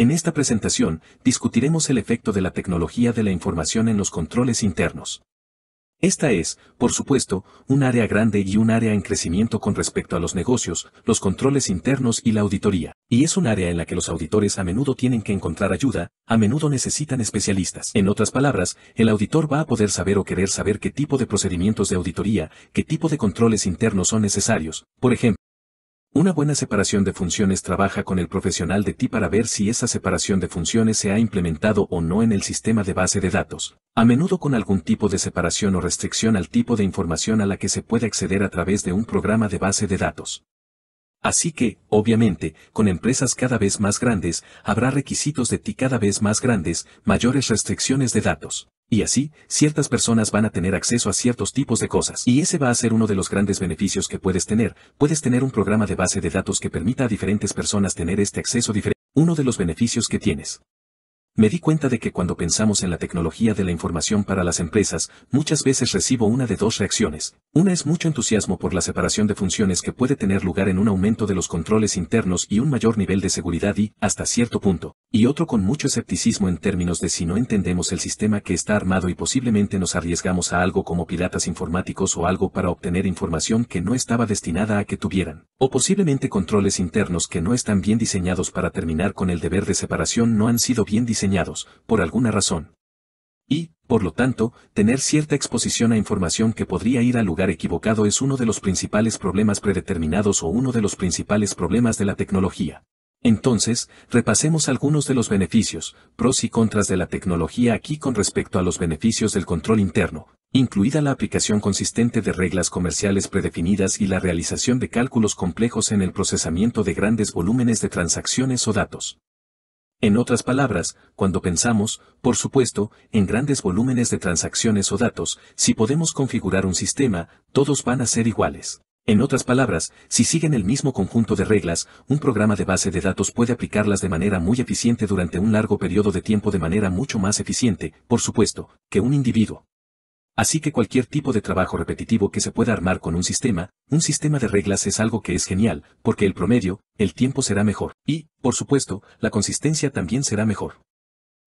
En esta presentación, discutiremos el efecto de la tecnología de la información en los controles internos. Esta es, por supuesto, un área grande y un área en crecimiento con respecto a los negocios, los controles internos y la auditoría, y es un área en la que los auditores a menudo tienen que encontrar ayuda, a menudo necesitan especialistas. En otras palabras, el auditor va a poder saber o querer saber qué tipo de procedimientos de auditoría, qué tipo de controles internos son necesarios, por ejemplo, una buena separación de funciones trabaja con el profesional de ti para ver si esa separación de funciones se ha implementado o no en el sistema de base de datos, a menudo con algún tipo de separación o restricción al tipo de información a la que se puede acceder a través de un programa de base de datos. Así que, obviamente, con empresas cada vez más grandes, habrá requisitos de ti cada vez más grandes, mayores restricciones de datos. Y así, ciertas personas van a tener acceso a ciertos tipos de cosas. Y ese va a ser uno de los grandes beneficios que puedes tener. Puedes tener un programa de base de datos que permita a diferentes personas tener este acceso diferente. Uno de los beneficios que tienes. Me di cuenta de que cuando pensamos en la tecnología de la información para las empresas, muchas veces recibo una de dos reacciones. Una es mucho entusiasmo por la separación de funciones que puede tener lugar en un aumento de los controles internos y un mayor nivel de seguridad y, hasta cierto punto, y otro con mucho escepticismo en términos de si no entendemos el sistema que está armado y posiblemente nos arriesgamos a algo como piratas informáticos o algo para obtener información que no estaba destinada a que tuvieran, o posiblemente controles internos que no están bien diseñados para terminar con el deber de separación no han sido bien diseñados por alguna razón. Y, por lo tanto, tener cierta exposición a información que podría ir al lugar equivocado es uno de los principales problemas predeterminados o uno de los principales problemas de la tecnología. Entonces, repasemos algunos de los beneficios, pros y contras de la tecnología aquí con respecto a los beneficios del control interno, incluida la aplicación consistente de reglas comerciales predefinidas y la realización de cálculos complejos en el procesamiento de grandes volúmenes de transacciones o datos. En otras palabras, cuando pensamos, por supuesto, en grandes volúmenes de transacciones o datos, si podemos configurar un sistema, todos van a ser iguales. En otras palabras, si siguen el mismo conjunto de reglas, un programa de base de datos puede aplicarlas de manera muy eficiente durante un largo periodo de tiempo de manera mucho más eficiente, por supuesto, que un individuo. Así que cualquier tipo de trabajo repetitivo que se pueda armar con un sistema, un sistema de reglas es algo que es genial, porque el promedio, el tiempo será mejor, y, por supuesto, la consistencia también será mejor.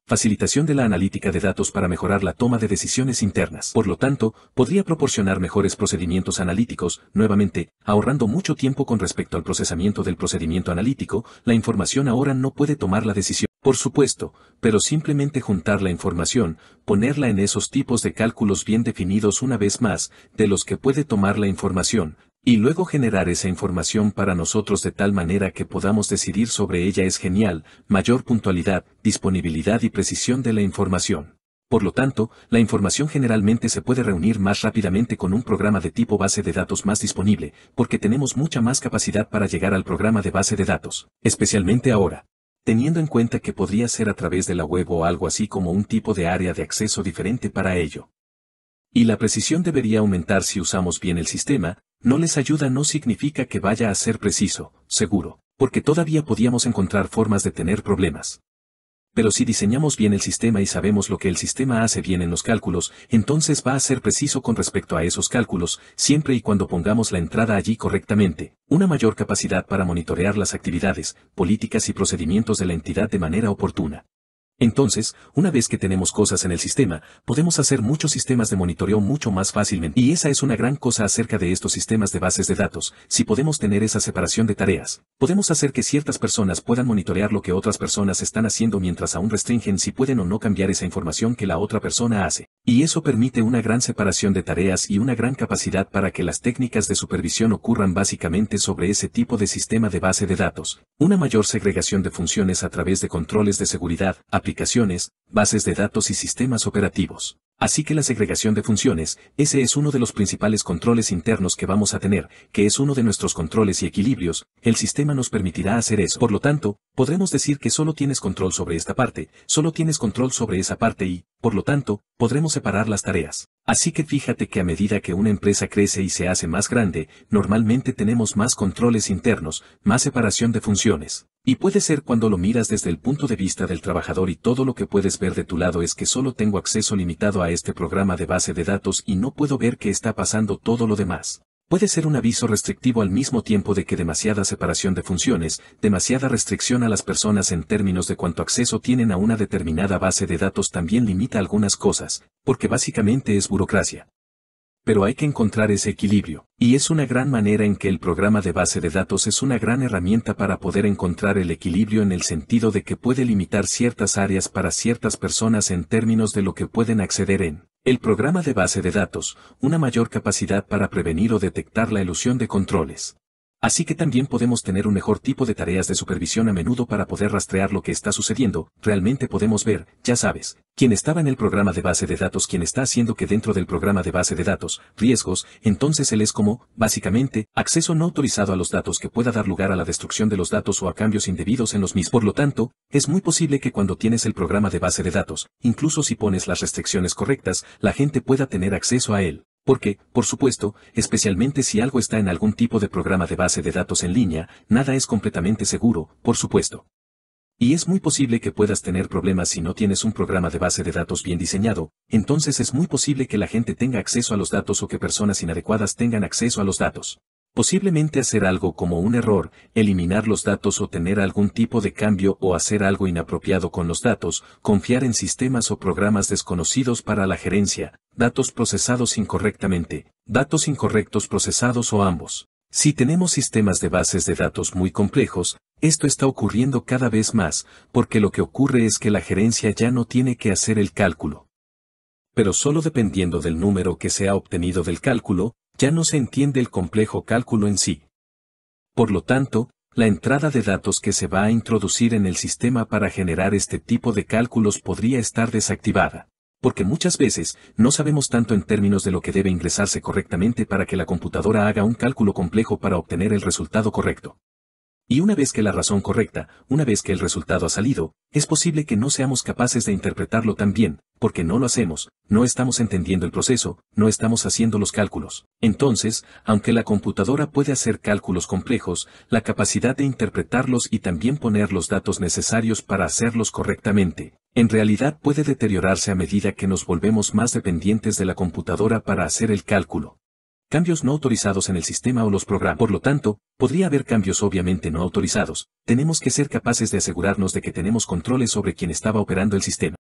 Facilitación de la analítica de datos para mejorar la toma de decisiones internas. Por lo tanto, podría proporcionar mejores procedimientos analíticos, nuevamente, ahorrando mucho tiempo con respecto al procesamiento del procedimiento analítico, la información ahora no puede tomar la decisión. Por supuesto, pero simplemente juntar la información, ponerla en esos tipos de cálculos bien definidos una vez más, de los que puede tomar la información, y luego generar esa información para nosotros de tal manera que podamos decidir sobre ella es genial, mayor puntualidad, disponibilidad y precisión de la información. Por lo tanto, la información generalmente se puede reunir más rápidamente con un programa de tipo base de datos más disponible, porque tenemos mucha más capacidad para llegar al programa de base de datos, especialmente ahora teniendo en cuenta que podría ser a través de la web o algo así como un tipo de área de acceso diferente para ello. Y la precisión debería aumentar si usamos bien el sistema, no les ayuda no significa que vaya a ser preciso, seguro, porque todavía podíamos encontrar formas de tener problemas. Pero si diseñamos bien el sistema y sabemos lo que el sistema hace bien en los cálculos, entonces va a ser preciso con respecto a esos cálculos, siempre y cuando pongamos la entrada allí correctamente. Una mayor capacidad para monitorear las actividades, políticas y procedimientos de la entidad de manera oportuna. Entonces, una vez que tenemos cosas en el sistema, podemos hacer muchos sistemas de monitoreo mucho más fácilmente. Y esa es una gran cosa acerca de estos sistemas de bases de datos, si podemos tener esa separación de tareas. Podemos hacer que ciertas personas puedan monitorear lo que otras personas están haciendo mientras aún restringen si pueden o no cambiar esa información que la otra persona hace. Y eso permite una gran separación de tareas y una gran capacidad para que las técnicas de supervisión ocurran básicamente sobre ese tipo de sistema de base de datos. Una mayor segregación de funciones a través de controles de seguridad, aplicaciones, bases de datos y sistemas operativos. Así que la segregación de funciones, ese es uno de los principales controles internos que vamos a tener, que es uno de nuestros controles y equilibrios, el sistema nos permitirá hacer eso. Por lo tanto, podremos decir que solo tienes control sobre esta parte, solo tienes control sobre esa parte y, por lo tanto, podremos separar las tareas. Así que fíjate que a medida que una empresa crece y se hace más grande, normalmente tenemos más controles internos, más separación de funciones. Y puede ser cuando lo miras desde el punto de vista del trabajador y todo lo que puedes ver de tu lado es que solo tengo acceso limitado a este programa de base de datos y no puedo ver qué está pasando todo lo demás. Puede ser un aviso restrictivo al mismo tiempo de que demasiada separación de funciones, demasiada restricción a las personas en términos de cuánto acceso tienen a una determinada base de datos también limita algunas cosas, porque básicamente es burocracia pero hay que encontrar ese equilibrio, y es una gran manera en que el programa de base de datos es una gran herramienta para poder encontrar el equilibrio en el sentido de que puede limitar ciertas áreas para ciertas personas en términos de lo que pueden acceder en el programa de base de datos, una mayor capacidad para prevenir o detectar la ilusión de controles, Así que también podemos tener un mejor tipo de tareas de supervisión a menudo para poder rastrear lo que está sucediendo, realmente podemos ver, ya sabes, quién estaba en el programa de base de datos, quien está haciendo que dentro del programa de base de datos, riesgos, entonces él es como, básicamente, acceso no autorizado a los datos que pueda dar lugar a la destrucción de los datos o a cambios indebidos en los mismos. Por lo tanto, es muy posible que cuando tienes el programa de base de datos, incluso si pones las restricciones correctas, la gente pueda tener acceso a él. Porque, por supuesto, especialmente si algo está en algún tipo de programa de base de datos en línea, nada es completamente seguro, por supuesto. Y es muy posible que puedas tener problemas si no tienes un programa de base de datos bien diseñado, entonces es muy posible que la gente tenga acceso a los datos o que personas inadecuadas tengan acceso a los datos. Posiblemente hacer algo como un error, eliminar los datos o tener algún tipo de cambio o hacer algo inapropiado con los datos, confiar en sistemas o programas desconocidos para la gerencia, datos procesados incorrectamente, datos incorrectos procesados o ambos. Si tenemos sistemas de bases de datos muy complejos, esto está ocurriendo cada vez más, porque lo que ocurre es que la gerencia ya no tiene que hacer el cálculo. Pero solo dependiendo del número que se ha obtenido del cálculo, ya no se entiende el complejo cálculo en sí. Por lo tanto, la entrada de datos que se va a introducir en el sistema para generar este tipo de cálculos podría estar desactivada, porque muchas veces no sabemos tanto en términos de lo que debe ingresarse correctamente para que la computadora haga un cálculo complejo para obtener el resultado correcto. Y una vez que la razón correcta, una vez que el resultado ha salido, es posible que no seamos capaces de interpretarlo tan bien, porque no lo hacemos, no estamos entendiendo el proceso, no estamos haciendo los cálculos. Entonces, aunque la computadora puede hacer cálculos complejos, la capacidad de interpretarlos y también poner los datos necesarios para hacerlos correctamente, en realidad puede deteriorarse a medida que nos volvemos más dependientes de la computadora para hacer el cálculo cambios no autorizados en el sistema o los programas. Por lo tanto, podría haber cambios obviamente no autorizados, tenemos que ser capaces de asegurarnos de que tenemos controles sobre quien estaba operando el sistema.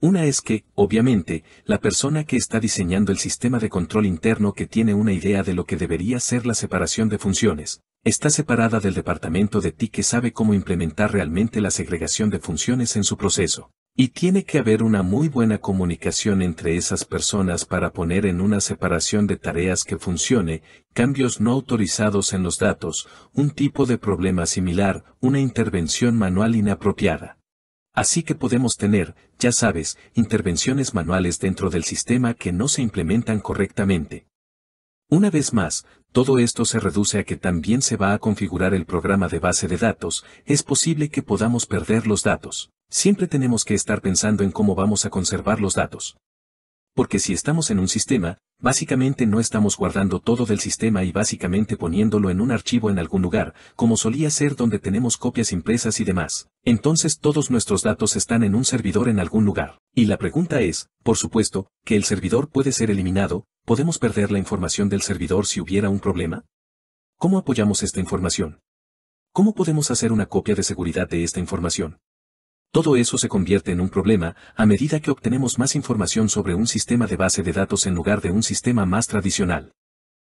Una es que, obviamente, la persona que está diseñando el sistema de control interno que tiene una idea de lo que debería ser la separación de funciones, está separada del departamento de TI que sabe cómo implementar realmente la segregación de funciones en su proceso. Y tiene que haber una muy buena comunicación entre esas personas para poner en una separación de tareas que funcione, cambios no autorizados en los datos, un tipo de problema similar, una intervención manual inapropiada. Así que podemos tener, ya sabes, intervenciones manuales dentro del sistema que no se implementan correctamente. Una vez más, todo esto se reduce a que también se va a configurar el programa de base de datos, es posible que podamos perder los datos. Siempre tenemos que estar pensando en cómo vamos a conservar los datos. Porque si estamos en un sistema, básicamente no estamos guardando todo del sistema y básicamente poniéndolo en un archivo en algún lugar, como solía ser donde tenemos copias impresas y demás. Entonces todos nuestros datos están en un servidor en algún lugar. Y la pregunta es, por supuesto, que el servidor puede ser eliminado, ¿podemos perder la información del servidor si hubiera un problema? ¿Cómo apoyamos esta información? ¿Cómo podemos hacer una copia de seguridad de esta información? Todo eso se convierte en un problema a medida que obtenemos más información sobre un sistema de base de datos en lugar de un sistema más tradicional.